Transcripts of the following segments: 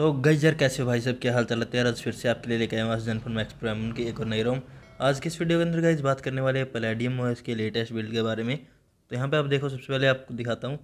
तो गजर कैसे भाई सब क्या हाल चाल है आज फिर से आपके लिए लेके आया जन जनफोन मैक्स प्रोमन की एक और नई रोम आज के इस वीडियो के अंदर गाइज बात करने वाले हैं पलेडियम ओएस के लेटेस्ट बिल्ड के बारे में तो यहाँ पे आप देखो सबसे पहले आपको दिखाता हूँ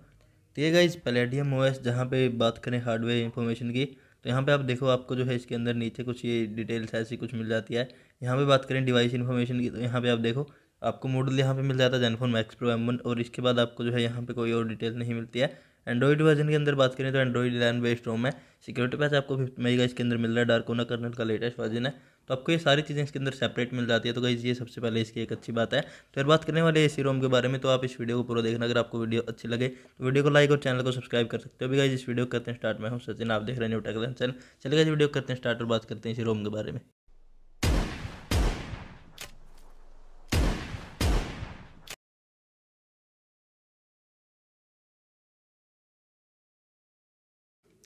तो ये गाइज पलेडियम ओएस जहाँ पे बात करें हार्डवेयर इन्फॉर्मेशन की तो यहाँ पे आप देखो आपको जो है इसके अंदर नीचे कुछ ये डिटेल्स ऐसी कुछ मिल जाती है यहाँ पर बात करें डिवाइस इन्फॉर्मेशन की तो यहाँ पर आप देखो आपको मॉडल यहाँ पे मिल जाता है जेनफोन मैक्स प्रो एम और इसके बाद आपको जो है यहाँ पर कोई और डिटेल नहीं मिलती है एंड्रॉइड वर्जन के अंदर बात करें तो एंड्रॉइड इलेवन बेस्ड रोम है सिक्योरिटी पैच आपको मई मेगा इसके अंदर मिल रहा है डार्कोना कर्नल का लेटेस्ट वर्जन है तो आपको ये सारी चीज़ें इसके अंदर सेपरेट मिल जाती है तो गई ये सबसे पहले इसकी एक अच्छी बात है तो फिर बात करने वाले ए रोम के बारे में तो आप इस वीडियो को पूरा देखना अगर आपको वीडियो अच्छी लगे तो वीडियो को लाइक और चैनल को सब्सक्राइब कर सकते हो भी इस वीडियो करते हैं स्टार्ट में हूँ सचिन आप देख रहे हैं न्यू चैनल चलिए वीडियो करते हैं स्टार्ट और बात करते हैं इसी रोम के बारे में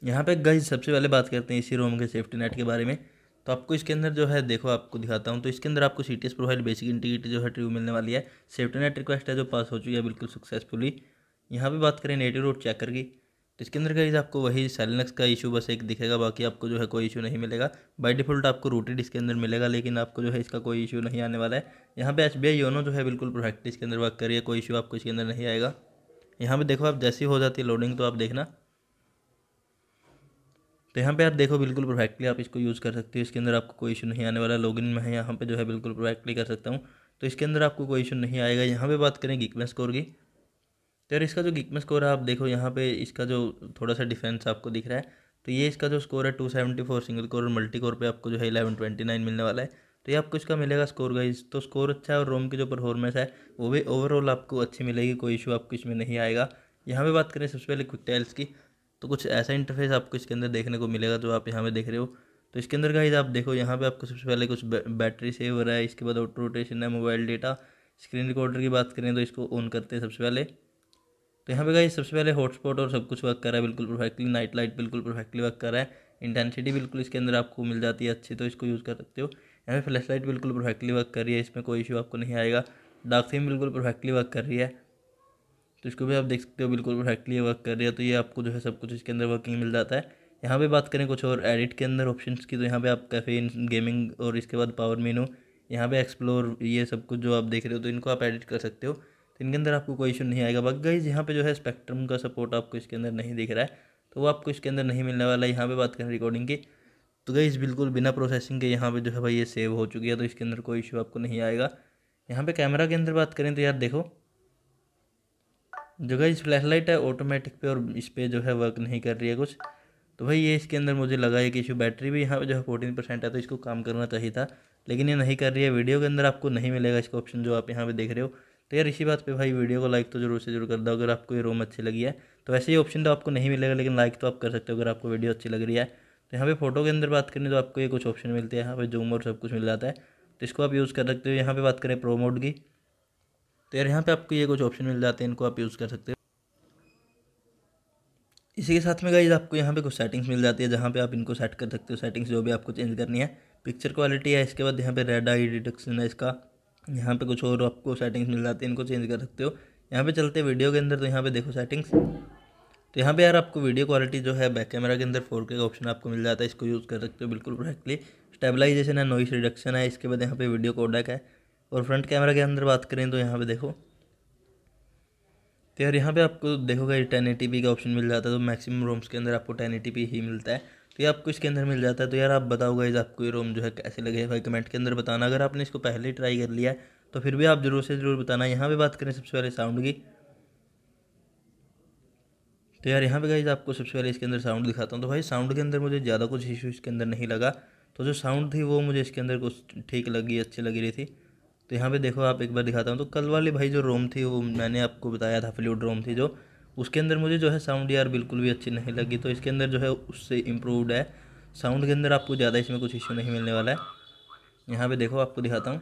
यहाँ पे गई सबसे पहले बात करते हैं इसी रोम के सेफ्टी नेट के बारे में तो आपको इसके अंदर जो है देखो आपको दिखाता हूँ तो इसके अंदर आपको C T S profile basic integrity जो है ट्रू मिलने वाली है सेफ्टी नेट रिक्वेस्ट है जो पास हो चुकी है बिल्कुल सक्सेसफुली यहाँ पर बात करें नेटिव रोड चेकर की तो इसके अंदर गई आपको वही सैलिनक्स का इशू बस एक दिखेगा बाकी आपको जो है कोई इशू नहीं मिलेगा बाय डिफ़ॉल्ट आपको रूटेड इसके अंदर मिलेगा लेकिन आपको जो है इसका कोई इशू नहीं आने वाला है यहाँ पे एस बी आई योनो जो है बिल्कुल परफेक्ट इसके अंदर वर्क करिए कोई इशू आपको इसके अंदर नहीं आएगा यहाँ पे देखो आप जैसी हो जाती है लोडिंग तो आप देखना तो यहाँ पे आप देखो बिल्कुल परफेक्टली आप इसको यूज़ कर सकते हो इसके अंदर आपको कोई इशू नहीं आने वाला लॉगिन में है यहाँ पे जो है बिल्कुल परफेक्टली कर सकता हूँ तो इसके अंदर आपको कोई इशू नहीं आएगा यहाँ पे बात करें गिकमे स्कोर की तो यार इसका जो गिकमे स्कोर है आप देखो यहाँ पे इसका जो थोड़ा सा डिफेंस आपको दिख रहा है तो ये इसका जो स्कोर है two seventy four single core और मल्टी कोर पर आपको जो है इलेवन ट्वेंटी नाइन मिलने वाला है तो ये आपको इसका मिलेगा स्कोर का तो स्कोर अच्छा है और रोम की जो परफॉर्मेंस है वो भी ओवरऑल आपको अच्छी मिलेगी कोई इशू आपको इसमें नहीं आएगा यहाँ पे बात करें सबसे पहले क्विक टाइल्स की तो कुछ ऐसा इंटरफेस आपको इसके अंदर देखने को मिलेगा जो आप यहाँ पे देख रहे हो तो इसके अंदर का आप देखो यहाँ पे आपको सबसे पहले कुछ बैटरी सेव हो रहा है इसके बाद ऑटो रोटेशन है मोबाइल डेटा स्क्रीन रिकॉर्डर की बात करें तो इसको ऑन करते हैं सबसे पहले तो यहाँ पे गाइज सबसे पहले हॉटस्पॉट और सब कुछ वर्क कर रहा है बिल्कुल परफेक्टली नाइट लाइट बिल्कुल परफेक्टली वर्क कर रहा है इंटेंसिटी बिल्कुल इसके अंदर आपको मिल जाती है अच्छी तो इसको यूज़ कर सकते हो यहाँ पे फ्लैश लाइट बिल्कुल परफेक्टली वर्क कर रही है इसमें कोई इशू आपको नहीं आएगा डार्क थीम बिल्कुल परफेक्टली वर्क कर रही है तो इसको भी आप देख सकते हो बिल्कुल परफेक्टली वर्क कर रही है तो ये आपको जो है सब कुछ इसके अंदर वर्किंग मिल जाता है यहाँ पे बात करें कुछ और एडिट के अंदर ऑप्शन की तो यहाँ पे आप कैफीन गेमिंग और इसके बाद पावर मीनू यहाँ पे एक्सप्लोर ये सब कुछ जो आप देख रहे हो तो इनको आप एडिट कर सकते हो तो इनके अंदर आपको कोई इशू नहीं आएगा बग गाइज यहाँ पे जो है स्पेक्ट्रम का सपोर्ट आपको इसके अंदर नहीं दिख रहा है तो वो आपको इसके अंदर नहीं मिलने वाला है यहाँ पर बात करें रिकॉर्डिंग की तो गई बिल्कुल बिना प्रोसेसिंग के यहाँ पे जो है भाई ये सेव हो चुकी है तो इसके अंदर कोई इशू आपको नहीं आएगा यहाँ पे कैमरा के अंदर बात करें तो यार देखो जो फ्लैश लाइट है ऑटोमेटिक पे और इस पर जो है वर्क नहीं कर रही है कुछ तो भाई ये इसके अंदर मुझे लगा है कि इशू बैटरी भी यहाँ पे जो है फोर्टीन परसेंट है तो इसको काम करना चाहिए तो था लेकिन ये नहीं कर रही है वीडियो के अंदर आपको नहीं मिलेगा इसका ऑप्शन जो आप यहाँ पे देख रहे हो तो यार इसी बात पे भाई वीडियो को लाइक तो जरूर से जरूर कर दो अगर आपको ये रोम अच्छी लगी है तो वैसे ही ऑप्शन तो आपको नहीं मिलेगा लेकिन लाइक तो आप कर सकते हो अगर आपको वीडियो अच्छी लग रही है तो यहाँ पे फोटो के अंदर बात करें तो आपको ये कुछ ऑप्शन मिलते हैं यहाँ पे जूम और सब कुछ मिल जाता है तो इसको आप यूज़ कर सकते हो यहाँ पर बात करें प्रो की तो यार यहाँ पे आपको ये कुछ ऑप्शन मिल जाते हैं इनको आप यूज़ कर सकते हो इसी के साथ में गाइज आपको यहाँ पे कुछ सेटिंग्स मिल जाती है जहाँ पे आप इनको सेट कर सकते हो सेटिंग्स जो भी आपको चेंज करनी है पिक्चर क्वालिटी है इसके बाद यहाँ पे रेड आई डिडक्शन है इसका यहाँ पे कुछ और आपको सेटिंग्स मिल जाती है इनको चेंज कर सकते हो यहाँ पे चलते वीडियो के अंदर तो यहाँ पे देखो सेटिंग्स तो यहाँ पे यार आपको वीडियो क्वालिटी जो है बैक कैमरा के अंदर फोर का ऑप्शन आपको मिल जाता है इसको यूज़ कर सकते हो बिल्कुल परफेक्टली स्टेबलाइजेशन है नॉइस रिडक्शन है इसके बाद यहाँ पे वीडियो कोडक है और फ्रंट कैमरा के अंदर बात करें तो यहाँ पे देखो तो यार यहाँ पे आपको देखोगे ये टेन एटी का ऑप्शन मिल जाता है तो मैक्सिमम रोम्स के अंदर आपको टेन एटी ही मिलता है तो ये आपको इसके अंदर मिल जाता है तो यार आप बताओगे इस आपको ये रोम जो है कैसे लगे भाई कमेंट के अंदर बताना अगर आपने इसको पहले ही ट्राई कर लिया है तो फिर भी आप ज़रूर से ज़रूर बताना यहाँ पर बात करें सबसे पहले साउंड की तो यार यहाँ पे गाइज आपको सबसे पहले इसके अंदर साउंड दिखाता हूँ तो भाई साउंड के अंदर मुझे ज़्यादा कुछ इशू इसके अंदर नहीं लगा तो जो साउंड थी वो मुझे इसके अंदर कुछ ठीक लगी अच्छी लगी रही थी तो यहाँ पे देखो आप एक बार दिखाता हूँ तो कल वाली भाई जो रोम थी वो मैंने आपको बताया था फ्लूड रोम थी जो उसके अंदर मुझे जो है साउंड यार बिल्कुल भी अच्छी नहीं लगी तो इसके अंदर जो है उससे इम्प्रूवड है साउंड के अंदर आपको ज़्यादा इसमें कुछ इशू नहीं मिलने वाला है यहाँ पे देखो आपको दिखाता हूँ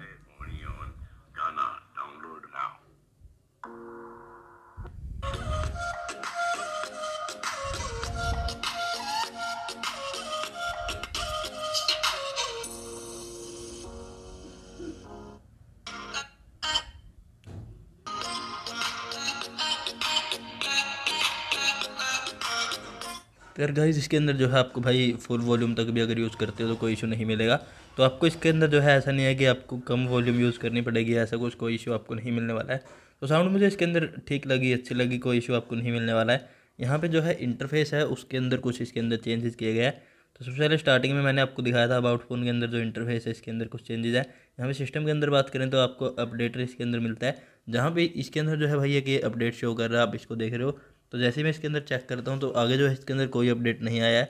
अगर गाइज इसके अंदर जो है आपको भाई फुल वॉल्यूम तक भी अगर यूज़ करते हो तो कोई इशू नहीं मिलेगा तो आपको इसके अंदर जो है ऐसा नहीं है कि आपको कम वॉल्यूम यूज़ करनी पड़ेगी ऐसा कुछ कोई इशू आपको नहीं मिलने वाला है तो साउंड मुझे इसके अंदर ठीक लगी अच्छी लगी कोई इशू आपको नहीं मिलने वाला है यहाँ पे जो है इंटरफेस है उसके अंदर कुछ इसके अंदर चेंजेस किए गए हैं तो सबसे पहले स्टार्टिंग में मैंने आपको दिखाया था अबाउट फ़ोन के अंदर जो इंटरफेस है इसके अंदर कुछ चेंजेस है यहाँ पे सिस्टम के अंदर बात करें तो आपको अपडेटर इसके अंदर मिलता है जहाँ पे इसके अंदर जो है भैया कि अपडेट शो कर रहा है आप इसको देख रहे हो तो जैसे ही मैं इसके अंदर चेक करता हूँ तो आगे जो है इसके अंदर कोई अपडेट नहीं आया है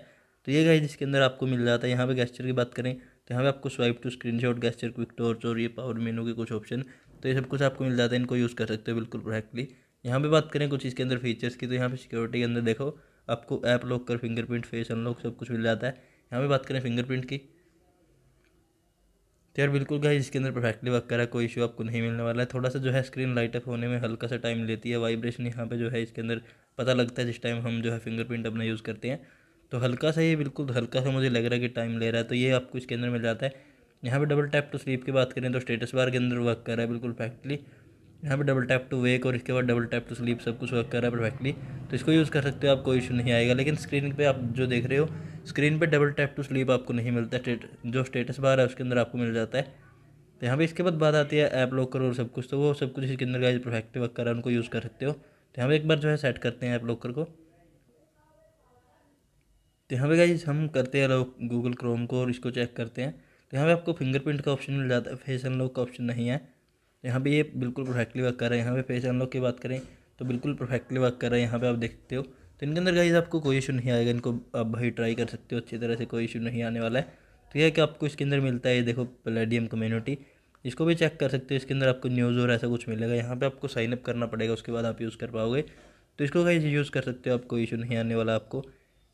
तो ये गाइज इसके अंदर आपको मिल जाता है यहाँ पे गैस्चर की बात करें तो यहाँ पे आपको swipe to screen shot gesture quick torch और ये पावर मेनू के कुछ ऑप्शन तो ये सब कुछ आपको मिल जाता है इनको यूज़ कर सकते हो बिल्कुल परफेक्टली यहाँ पर बात करें कुछ इसके अंदर फीचर्स की तो यहाँ पर सिक्योरिटी के अंदर देखो आपको ऐप लॉक कर फिंगरप्रिंट फेस अनलॉक सब कुछ मिल जाता है यहाँ पर बात करें फिंगरप्रिंट की तो यार बिल्कुल गाइस इसके अंदर परफेक्टली वर्क कर रहा है कोई इशू आपको नहीं मिलने वाला है थोड़ा सा जो है स्क्रीन लाइट अप होने में हल्का सा टाइम लेती है वाइब्रेशन यहाँ पे जो है इसके अंदर पता लगता है जिस टाइम हम जो है फिंगरप्रिंट अपना यूज़ करते हैं तो हल्का सा ये बिल्कुल हल्का सा मुझे लग रहा है कि टाइम ले रहा है तो ये आपको इसके अंदर मिल जाता है यहाँ पर डबल टैप टू स्लीप की बात करें तो स्टेटस बार के अंदर वर्क कर रहा है बिल्कुल परफेक्टली यहाँ पर डबल टैप टू वेक और इसके बाद डबल टैप टू स्लीप सब कुछ वर्क कर रहा है परफेक्टली तो इसको यूज़ कर सकते हो आप कोई इशू नहीं आएगा लेकिन स्क्रीन पर आप जो देख रहे हो स्क्रीन पे डबल टैप टू स्लीप आपको नहीं मिलता स्टेट जो स्टेटस बार है उसके अंदर आपको मिल जाता है तो यहाँ पर इसके बाद बात आती है ऐप लॉकर और सब कुछ तो वो सब कुछ इसके अंदर गाइज परफेक्ट वर्क कर रहा है उनको यूज़ कर सकते हो तो यहाँ पर एक बार जो है सेट करते हैं ऐप लॉकर को तो यहाँ पर गाइज हम करते हैं गूगल क्रोम को और इसको चेक करते हैं तो यहाँ पर आपको फिंगरप्रिंट का ऑप्शन मिल जाता है फेस अनलॉक का ऑप्शन नहीं है यहाँ पर ये बिल्कुल परफेक्टली वर्क कर रहा है यहाँ पर फेस अनलॉक की बात करें तो बिल्कुल परफेक्टली वर्क कर रहा है यहाँ पर आप देखते हो तो इनके अंदर गाइज आपको कोई इशू नहीं आएगा इनको आप भाई ट्राई कर सकते हो अच्छी तरह से कोई इशू नहीं आने वाला है तो यह कि आपको इसके अंदर मिलता है देखो प्लेडियम कम्युनिटी इसको भी चेक कर सकते हो इसके अंदर आपको न्यूज़ और ऐसा कुछ मिलेगा यहाँ पे आपको साइन अप करना पड़ेगा उसके बाद आप यूज़ कर पाओगे तो इसको गाइज यूज़ कर सकते हो आप कोई इशू नहीं आने वाला आपको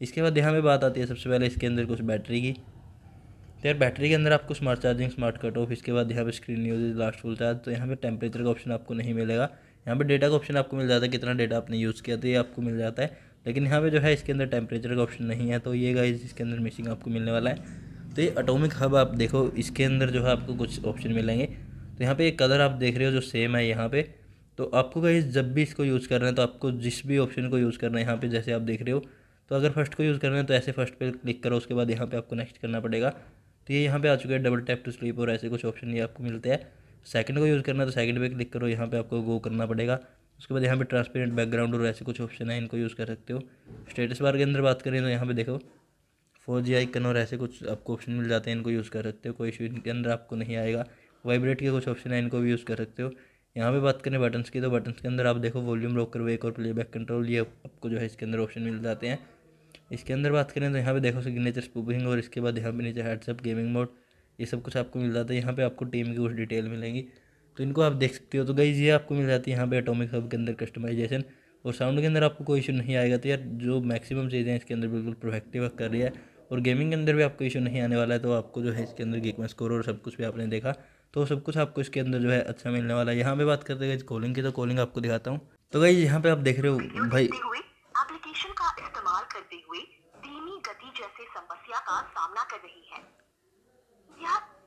इसके बाद यहाँ पर बात आती है सबसे पहले इसके अंदर कुछ बैटरी की तो यार बैटरी के अंदर आपको smart charging smart cut off इसके बाद यहाँ पर स्क्रीन न्यूज़ लास्ट फुल चार्ज तो यहाँ पे टेम्परेचर का ऑप्शन आपको नहीं मिलेगा यहाँ पर डेटा का ऑप्शन आपको मिल जाता है कितना डेटा आपने यूज़ किया तो ये आपको मिल जाता है लेकिन यहाँ पे जो है इसके अंदर टेम्परेचर का ऑप्शन नहीं है तो ये गाइज इसके अंदर मिसिंग आपको मिलने वाला है तो ये अटोमिक हब आप देखो इसके अंदर जो है आपको कुछ ऑप्शन मिलेंगे तो यहाँ पे ये कलर आप देख रहे हो जो सेम है यहाँ पे तो आपको गाइज जब भी इसको यूज़ करना है तो आपको जिस भी ऑप्शन को यूज़ करना है यहाँ पे जैसे आप देख रहे हो तो अगर फर्स्ट को यूज़ करना है तो ऐसे फर्स्ट पे क्लिक करो उसके बाद यहाँ पे आपको नेक्स्ट करना पड़ेगा तो ये यहाँ पर आ चुका है डबल टैप टू स्लीप और ऐसे कुछ ऑप्शन ये आपको मिलते हैं सेकंड को यूज़ करना है तो सेकंड पे क्लिक करो यहाँ पर आपको गो करना पड़ेगा उसके बाद यहाँ पे ट्रांसपेरेंट बैकग्राउंड और ऐसे कुछ ऑप्शन है इनको यूज़ कर सकते हो स्टेटस बार के अंदर बात करें तो यहाँ पे देखो फोर जी आइकन और ऐसे कुछ आपको ऑप्शन मिल जाते हैं इनको यूज़ कर सकते हो कोई इशू इनके अंदर आपको नहीं आएगा वाइब्रेट के कुछ ऑप्शन है इनको भी यूज़ कर सकते हो यहाँ पर बात करें बटन्स की तो बटन्स के अंदर आप देखो वॉल्यूम लॉक वेक और प्लेबैक कंट्रोल ये आपको जो है इसके अंदर ऑप्शन मिल जाते हैं इसके अंदर बात करें तो यहाँ पे देखो सिग्नेचर स्पूपिंग और इसके बाद यहाँ पे नीचे हेडसअप गेमिंग मोड ये सब कुछ आपको मिल जाता है यहाँ पे आपको टीम की कुछ डिटेल मिलेंगी तो इनको आप देख सकते हो तो गई ये आपको मिल जाती है यहाँ पे एटोमिक हब के अंदर कस्टमाइजेशन और साउंड के अंदर आपको कोई इशू नहीं आएगा तो यार जो मैक्सिमम चीज़ें हैं इसके अंदर बिल्कुल प्रोफेक्टिव वर्क कर रही है और गेमिंग के अंदर भी आपको इशू नहीं आने वाला है तो आपको जो है इसके अंदर गेक में स्कोर और सब कुछ भी आपने देखा तो सब कुछ आपको इसके अंदर जो है अच्छा मिलने वाला है यहाँ पर बात करते गए कॉलिंग की तो कॉलिंग आपको दिखाता हूँ तो गई यहाँ पर आप देख रहे हो भाई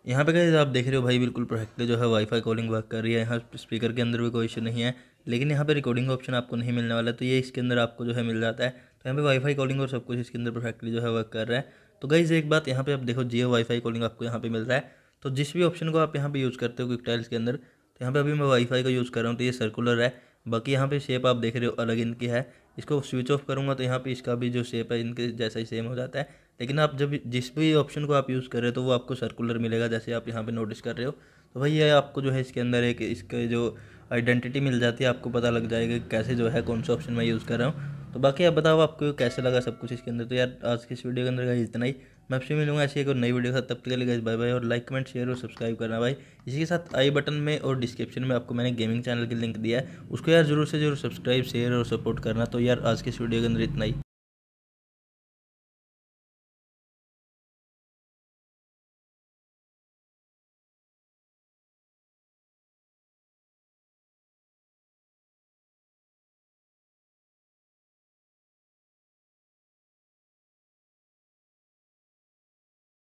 यहाँ पे गए आप देख रहे हो भाई बिल्कुल परफेक्टली जो है वाईफाई कॉलिंग वर्क कर रही है यहाँ स्पीकर के अंदर भी कोई इशू नहीं है लेकिन यहाँ पे रिकॉर्डिंग ऑप्शन आपको नहीं मिलने वाला तो ये इसके अंदर आपको जो है मिल जाता है तो यहाँ पे वाईफाई कॉलिंग और सब कुछ इसके अंदर परफेक्टली जो है वर्क कर रहा है तो गई एक बात यहाँ पे आप देखो जियो वाईफाई कॉलिंग आपको यहाँ पे मिल रहा है तो जिस भी ऑप्शन को आप यहाँ पे यूज़ करते हो क्विक टाइल्स के अंदर तो यहाँ पे अभी मैं वाईफाई का यूज़ कर रहा हूँ तो ये सर्कुलर है बाकी यहाँ पे शेप आप देख रहे हो अलग इनकी है इसको स्विच ऑफ करूँगा तो यहाँ पे इसका भी जो शेप है इनके जैसा ही सेम हो जाता है लेकिन आप जब जिस भी ऑप्शन को आप यूज़ कर रहे हो तो वो आपको सर्कुलर मिलेगा जैसे आप यहाँ पे नोटिस कर रहे हो तो भाई ये आपको जो है इसके अंदर एक इसके जो आइडेंटिटी मिल जाती है आपको पता लग जाएगा कैसे जो है कौन सा ऑप्शन मैं यूज़ कर रहा हूँ तो बाकी आप बताओ आपको कैसे लगा सब कुछ इसके अंदर तो यार आज के इस वीडियो के अंदर का इतना ही मैं आपसे मिलूंगा ऐसी एक और नई वीडियो के साथ तब तक इस बाय बाय और लाइक कमेंट शेयर और सब्सक्राइब करना भाई इसी के साथ आई बटन में और डिस्क्रिप्शन में आपको मैंने गेमिंग चैनल की लिंक दिया है उसको यार जरूर से जरूर सब्सक्राइब शेयर और सपोर्ट करना तो यार आज के इस वीडियो के अंदर इतना ही